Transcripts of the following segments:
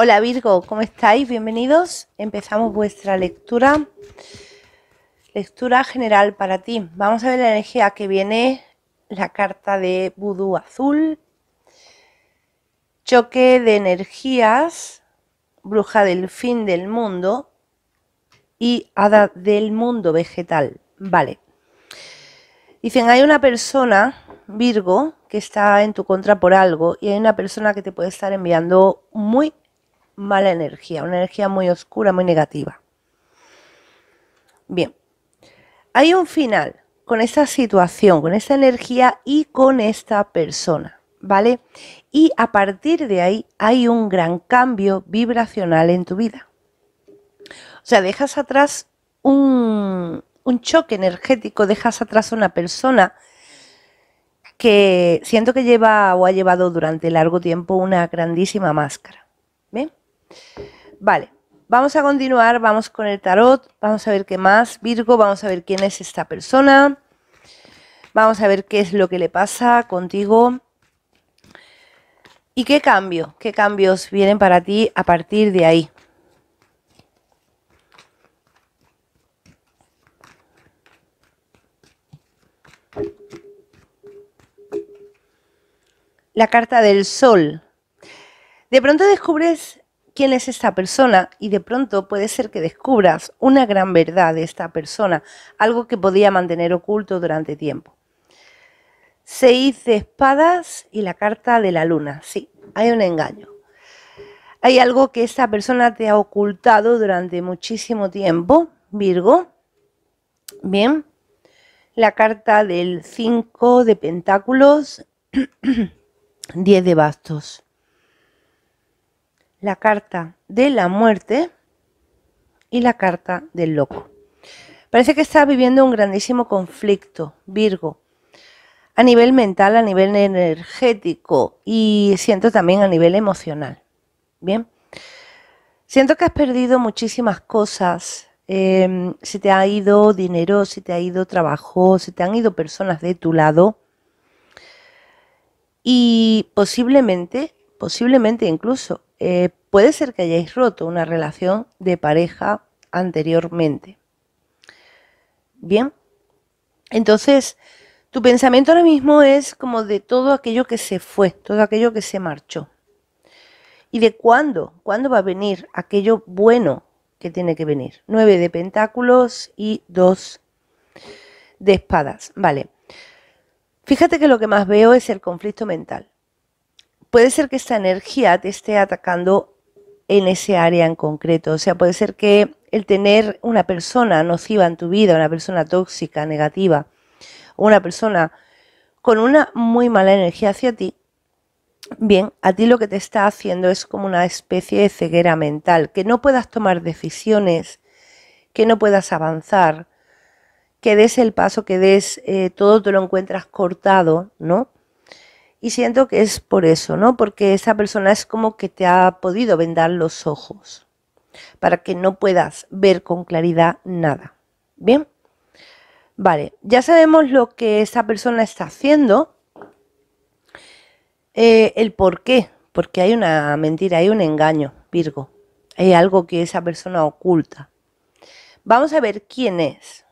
Hola Virgo, ¿cómo estáis? Bienvenidos. Empezamos vuestra lectura. Lectura general para ti. Vamos a ver la energía que viene, la carta de vudú azul. Choque de energías, bruja del fin del mundo y hada del mundo vegetal. Vale. Dicen, hay una persona, Virgo, que está en tu contra por algo y hay una persona que te puede estar enviando muy mala energía, una energía muy oscura, muy negativa. Bien, hay un final con esta situación, con esta energía y con esta persona, ¿vale? Y a partir de ahí hay un gran cambio vibracional en tu vida. O sea, dejas atrás un, un choque energético, dejas atrás una persona que siento que lleva o ha llevado durante largo tiempo una grandísima máscara. ¿Bien? Vale, vamos a continuar, vamos con el tarot, vamos a ver qué más, Virgo, vamos a ver quién es esta persona, vamos a ver qué es lo que le pasa contigo y qué cambio, qué cambios vienen para ti a partir de ahí. La carta del sol. De pronto descubres quién es esta persona y de pronto puede ser que descubras una gran verdad de esta persona, algo que podía mantener oculto durante tiempo. Seis de espadas y la carta de la luna. Sí, hay un engaño. Hay algo que esta persona te ha ocultado durante muchísimo tiempo, Virgo. Bien. La carta del 5 de pentáculos, 10 de bastos la carta de la muerte y la carta del loco. Parece que está viviendo un grandísimo conflicto, Virgo, a nivel mental, a nivel energético y siento también a nivel emocional. Bien, siento que has perdido muchísimas cosas, em, si te ha ido dinero, si te ha ido trabajo, si te han ido personas de tu lado y posiblemente, posiblemente incluso eh, puede ser que hayáis roto una relación de pareja anteriormente. Bien, entonces tu pensamiento ahora mismo es como de todo aquello que se fue, todo aquello que se marchó. ¿Y de cuándo? ¿Cuándo va a venir aquello bueno que tiene que venir? Nueve de pentáculos y dos de espadas. Vale. Fíjate que lo que más veo es el conflicto mental puede ser que esta energía te esté atacando en ese área en concreto. O sea, puede ser que el tener una persona nociva en tu vida, una persona tóxica, negativa, o una persona con una muy mala energía hacia ti, bien, a ti lo que te está haciendo es como una especie de ceguera mental, que no puedas tomar decisiones, que no puedas avanzar, que des el paso, que des, eh, todo te lo encuentras cortado, ¿no? Y siento que es por eso, ¿no? Porque esa persona es como que te ha podido vendar los ojos para que no puedas ver con claridad nada. ¿Bien? Vale, ya sabemos lo que esa persona está haciendo, eh, el por qué, porque hay una mentira, hay un engaño, Virgo, hay algo que esa persona oculta. Vamos a ver quién es.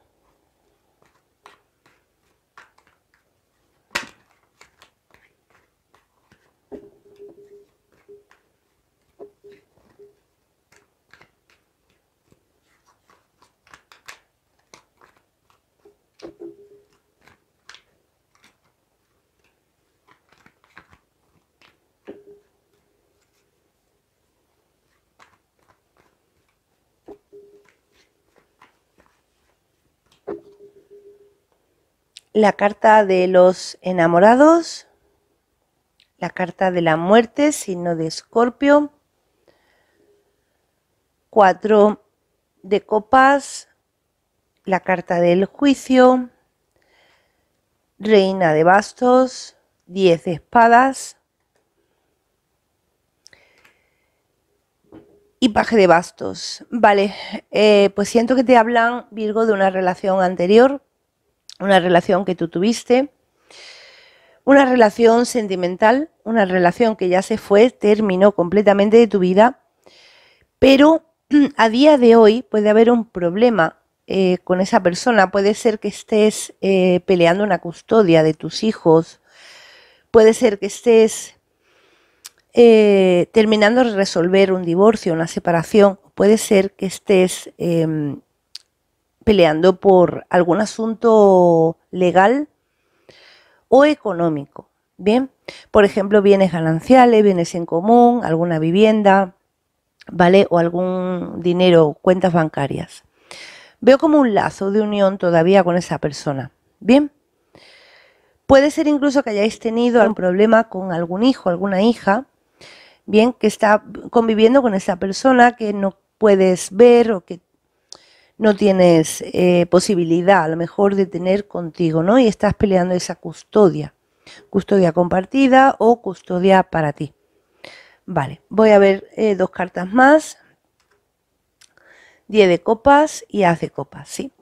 la carta de los enamorados, la carta de la muerte, signo de escorpio, cuatro de copas, la carta del juicio, reina de bastos, diez de espadas y paje de bastos. Vale, eh, pues siento que te hablan, Virgo, de una relación anterior una relación que tú tuviste, una relación sentimental, una relación que ya se fue, terminó completamente de tu vida, pero a día de hoy puede haber un problema eh, con esa persona, puede ser que estés eh, peleando una custodia de tus hijos, puede ser que estés eh, terminando de resolver un divorcio, una separación, puede ser que estés em, peleando por algún asunto legal o económico. Bien, por ejemplo, bienes gananciales, bienes en común, alguna vivienda, ¿vale? O algún dinero, cuentas bancarias. Veo como un lazo de unión todavía con esa persona. Bien, puede ser incluso que hayáis tenido algún problema con algún hijo, alguna hija, bien, que está conviviendo con esa persona que no puedes ver o que no tienes eh, posibilidad a lo mejor de tener contigo, ¿no? Y estás peleando esa custodia, custodia compartida o custodia para ti. Vale, voy a ver eh, dos cartas más. 10 de copas y haz de copas, sí.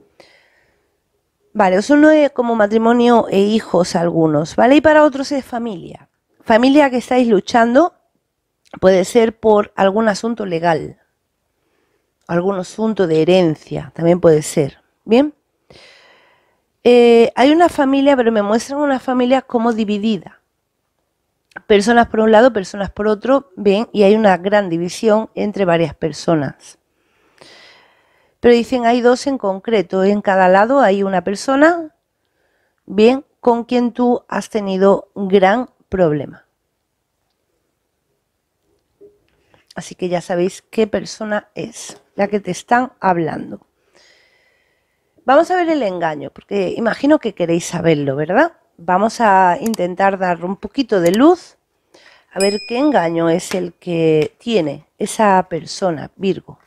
Vale, os uno como matrimonio e hijos algunos, ¿vale? Y para otros es familia. Familia que estáis luchando puede ser por algún asunto legal, algún asunto de herencia, también puede ser. Bien. Eh, hay una familia, pero me muestran una familia como dividida. Personas por un lado, personas por otro, bien, y hay una gran división entre varias personas. Pero dicen hay dos en concreto, en cada lado hay una persona, bien, con quien tú has tenido gran problema. Así que ya sabéis qué persona es la que te están hablando. Vamos a ver el engaño, porque imagino que queréis saberlo, ¿verdad? Vamos a intentar dar un poquito de luz a ver qué engaño es el que tiene esa persona, Virgo.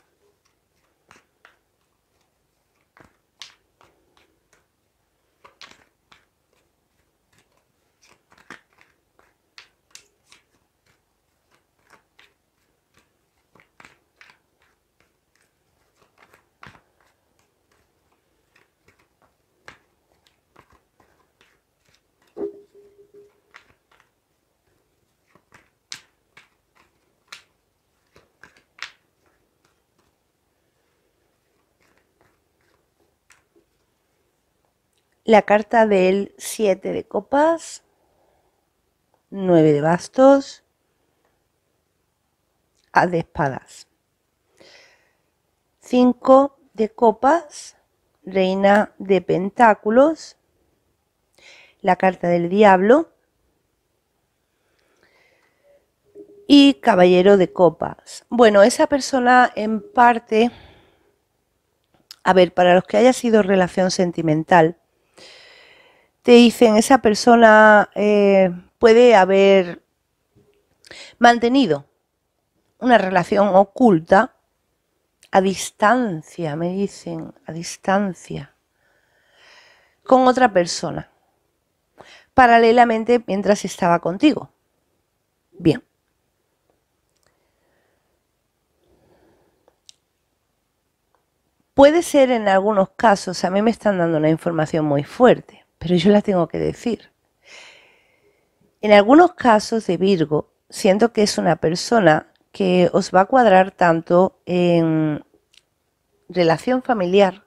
la carta del 7 de copas, 9 de bastos, A de espadas, 5 de copas, reina de pentáculos, la carta del diablo y caballero de copas. Bueno, esa persona en parte, a ver, para los que haya sido relación sentimental, te dicen esa persona eh, puede haber mantenido una relación oculta a distancia, me dicen, a distancia, con otra persona, paralelamente mientras estaba contigo. Bien. Puede ser en algunos casos, a mí me están dando una información muy fuerte pero yo la tengo que decir. En algunos casos de Virgo, siento que es una persona que os va a cuadrar tanto en relación familiar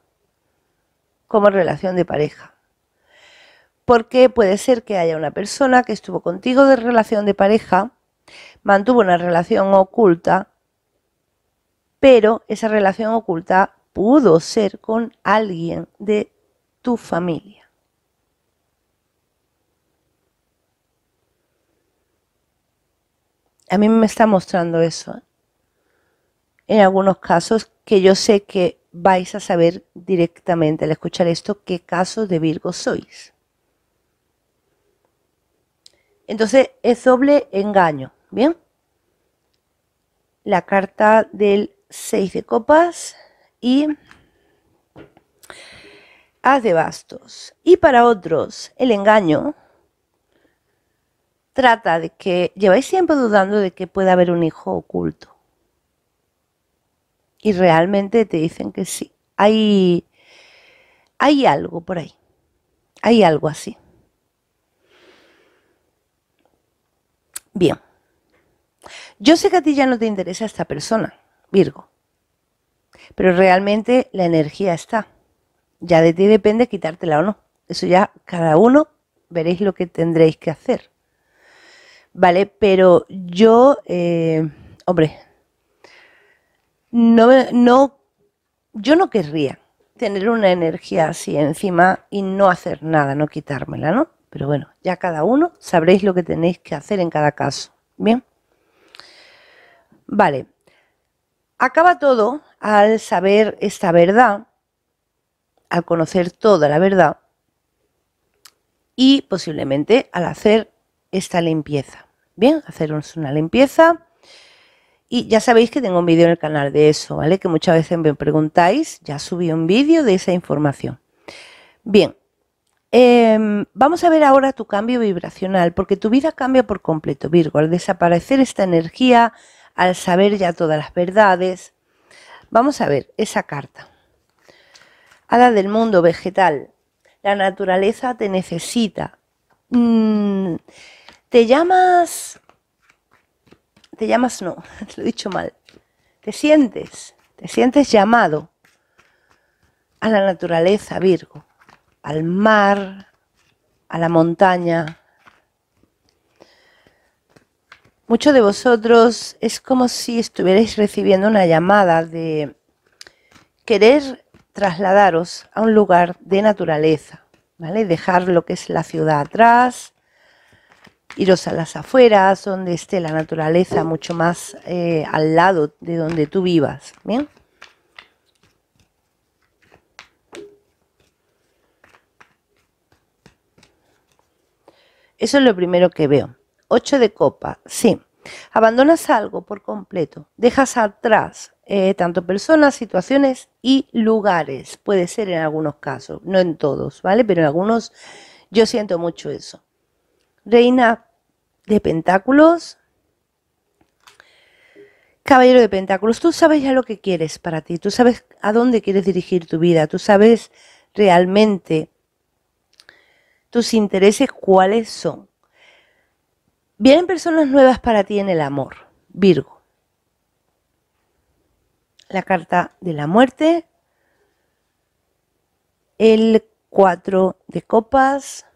como en relación de pareja. Porque puede ser que haya una persona que estuvo contigo de relación de pareja, mantuvo una relación oculta, pero esa relación oculta pudo ser con alguien de tu familia. A mí me está mostrando eso. ¿eh? En algunos casos que yo sé que vais a saber directamente al escuchar esto qué caso de Virgo sois. Entonces es doble engaño, ¿bien? La carta del 6 de copas y haz de bastos. Y para otros, el engaño trata de que lleváis siempre dudando de que pueda haber un hijo oculto. Y realmente te dicen que sí. Hay, hay algo por ahí. Hay algo así. Bien. Yo sé que a ti ya no te interesa esta persona, Virgo. Pero realmente la energía está. Ya de ti depende quitártela o no. Eso ya cada uno veréis lo que tendréis que hacer. ¿vale? Pero yo, eh, hombre, no, no, yo no querría tener una energía así encima y no hacer nada, no quitármela, ¿no? Pero bueno, ya cada uno sabréis lo que tenéis que hacer en cada caso. Bien. Vale. Acaba todo al saber esta verdad, al conocer toda la verdad y posiblemente al hacer esta limpieza. Bien, haceros una limpieza. Y ya sabéis que tengo un vídeo en el canal de eso, ¿vale? Que muchas veces me preguntáis, ya subí un vídeo de esa información. Bien, em, vamos a ver ahora tu cambio vibracional, porque tu vida cambia por completo, Virgo, al desaparecer esta energía, al saber ya todas las verdades. Vamos a ver esa carta. Hada del mundo vegetal, la naturaleza te necesita. Mm, te llamas... Te llamas no, lo he dicho mal. Te sientes, te sientes llamado a la naturaleza, Virgo, al mar, a la montaña. Muchos de vosotros es como si estuvierais recibiendo una llamada de querer trasladaros a un lugar de naturaleza, ¿vale? Dejar lo que es la ciudad atrás, iros a las afueras, donde esté la naturaleza mucho más eh, al lado de donde tú vivas, ¿bien? Eso es lo primero que veo. Ocho de copa, sí. Abandonas algo por completo. Dejas atrás eh, tanto personas, situaciones y lugares. Puede ser en algunos casos, no en todos, ¿vale? Pero en algunos yo siento mucho eso. Reina de Pentáculos. Caballero de Pentáculos, tú sabes ya lo que quieres para ti, tú sabes a dónde quieres dirigir tu vida, tú sabes realmente tus intereses cuáles son. Vienen personas nuevas para ti en el amor, Virgo. La carta de la muerte, el cuatro de copas,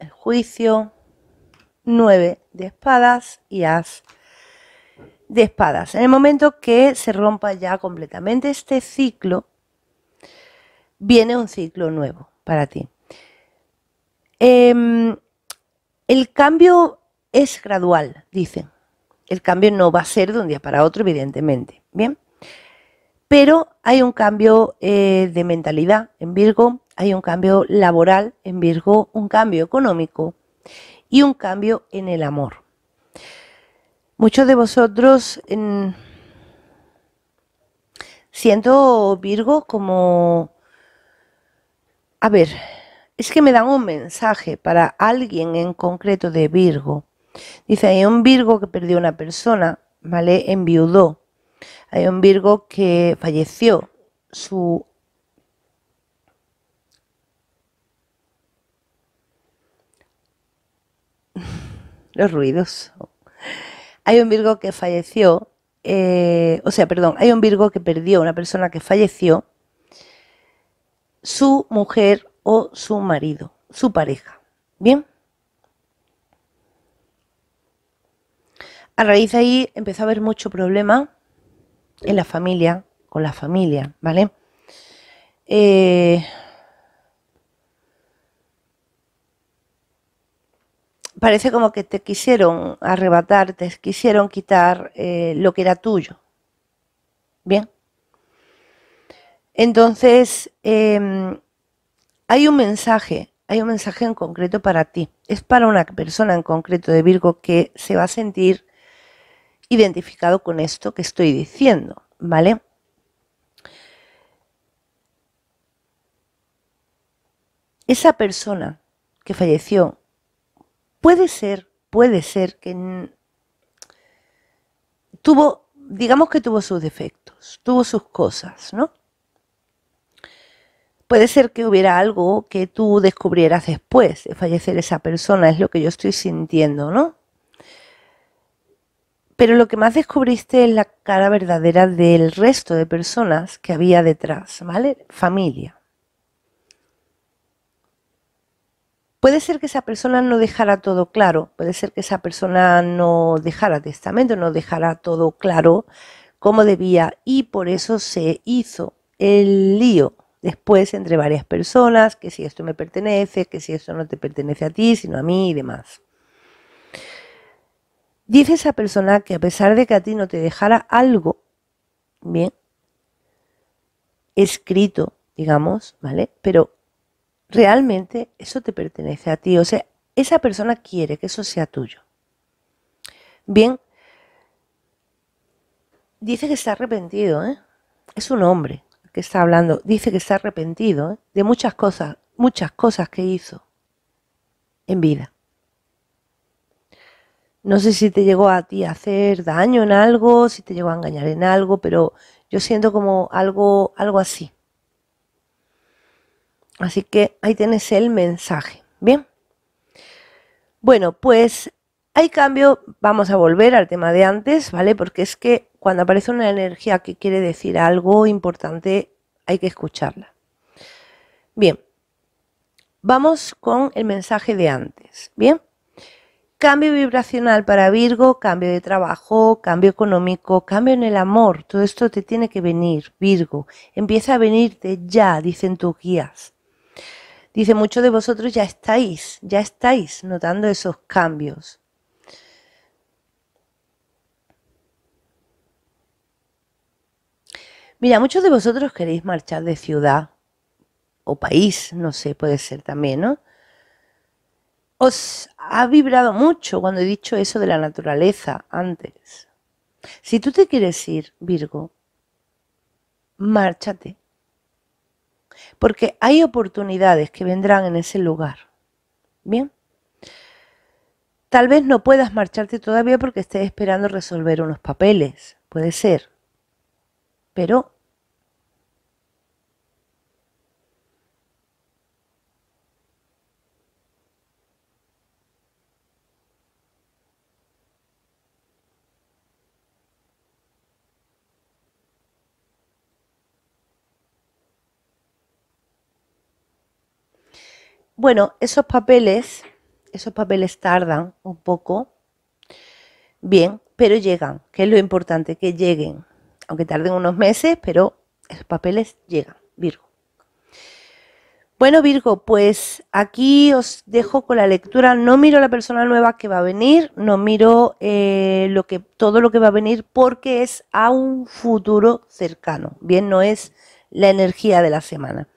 el juicio, 9 de espadas y as de espadas. En el momento que se rompa ya completamente este ciclo, viene un ciclo nuevo para ti. Em, el cambio es gradual, dicen. El cambio no va a ser de un día para otro, evidentemente. Bien. Pero hay un cambio eh, de mentalidad en Virgo hay un cambio laboral en Virgo, un cambio económico y un cambio en el amor. Muchos de vosotros siento Virgo como... A ver, es que me dan un mensaje para alguien en concreto de Virgo. Dice, hay un Virgo que perdió una persona, ¿vale? Enviudó. Hay un Virgo que falleció su los ruidos. Hay un Virgo que falleció, eh, o sea, perdón, hay un Virgo que perdió, una persona que falleció, su mujer o su marido, su pareja. ¿Bien? A raíz de ahí empezó a haber mucho problema en la familia, con la familia, ¿vale? Eh, parece como que te quisieron arrebatar, te quisieron quitar eh, lo que era tuyo. Bien. Entonces, em, hay un mensaje, hay un mensaje en concreto para ti. Es para una persona en concreto de Virgo que se va a sentir identificado con esto que estoy diciendo, ¿vale? Esa persona que falleció puede ser, puede ser que tuvo, digamos que tuvo sus defectos, tuvo sus cosas, ¿no? Puede ser que hubiera algo que tú descubrieras después de fallecer esa persona, es lo que yo estoy sintiendo, ¿no? Pero lo que más descubriste es la cara verdadera del resto de personas que había detrás, ¿vale? Familia. Puede ser que esa persona no dejara todo claro, puede ser que esa persona no dejara testamento, no dejara todo claro como debía y por eso se hizo el lío después entre varias personas, que si esto me pertenece, que si esto no te pertenece a ti, sino a mí y demás. Dice esa persona que a pesar de que a ti no te dejara algo, bien, escrito, digamos, ¿vale? Pero realmente eso te pertenece a ti. O sea, esa persona quiere que eso sea tuyo. Bien, dice que está arrepentido, ¿eh? Es un hombre que está hablando. Dice que está arrepentido ¿eh? de muchas cosas, muchas cosas que hizo en vida. No sé si te llegó a ti a hacer daño en algo, si te llegó a engañar en algo, pero yo siento como algo, algo así. Así que ahí tienes el mensaje. Bien. Bueno, pues hay cambio. Vamos a volver al tema de antes, ¿vale? Porque es que cuando aparece una energía que quiere decir algo importante, hay que escucharla. Bien. Vamos con el mensaje de antes. Bien. Cambio vibracional para Virgo, cambio de trabajo, cambio económico, cambio en el amor. Todo esto te tiene que venir, Virgo. Empieza a venirte ya, dicen tus guías. Dice, muchos de vosotros ya estáis, ya estáis notando esos cambios. Mira, muchos de vosotros queréis marchar de ciudad o país, no sé, puede ser también, ¿no? Os ha vibrado mucho cuando he dicho eso de la naturaleza antes. Si tú te quieres ir, Virgo, márchate porque hay oportunidades que vendrán en ese lugar. Bien. Tal vez no puedas marcharte todavía porque estés esperando resolver unos papeles, puede ser. Pero Bueno, esos papeles, esos papeles tardan un poco, bien, pero llegan, que es lo importante, que lleguen, aunque tarden unos meses, pero esos papeles llegan, Virgo. Bueno, Virgo, pues aquí os dejo con la lectura. No miro la persona nueva que va a venir, no miro eh, lo que, todo lo que va a venir porque es a un futuro cercano. Bien, no es la energía de la semana.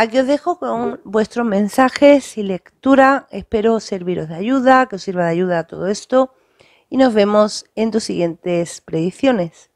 Aquí ah, os dejo con vuestros mensajes y lectura. Espero serviros de ayuda, que os sirva de ayuda a todo esto. Y nos vemos en tus siguientes predicciones.